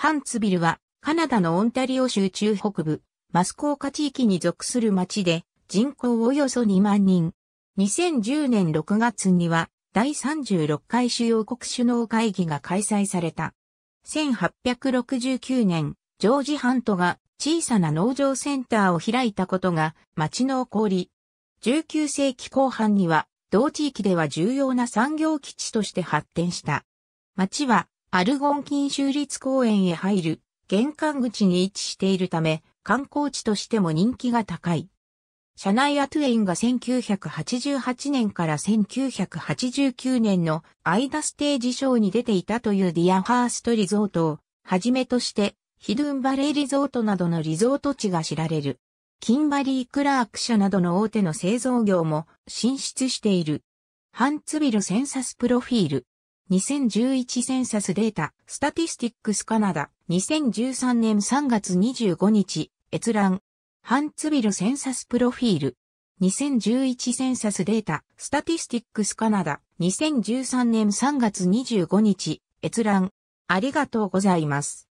ハンツビルは、カナダのオンタリオ州中北部、マスコーカ地域に属する町で、人口およそ2万人。2010年6月には、第36回主要国首脳会議が開催された。1869年、ジョージ・ハントが小さな農場センターを開いたことが町の起こり、19世紀後半には同地域では重要な産業基地として発展した。町はアルゴン近州立公園へ入る玄関口に位置しているため、観光地としても人気が高い。シャナイア・トゥエインが1988年から1989年のアイダステージショーに出ていたというディアハーストリゾートをはじめとしてヒドゥンバレーリゾートなどのリゾート地が知られる。キンバリー・クラーク社などの大手の製造業も進出している。ハンツビルセンサスプロフィール。2011センサスデータ、スタティスティックスカナダ、2013年3月25日、閲覧、ハンツビルセンサスプロフィール、2011センサスデータ、スタティスティックスカナダ、2013年3月25日、閲覧、ありがとうございます。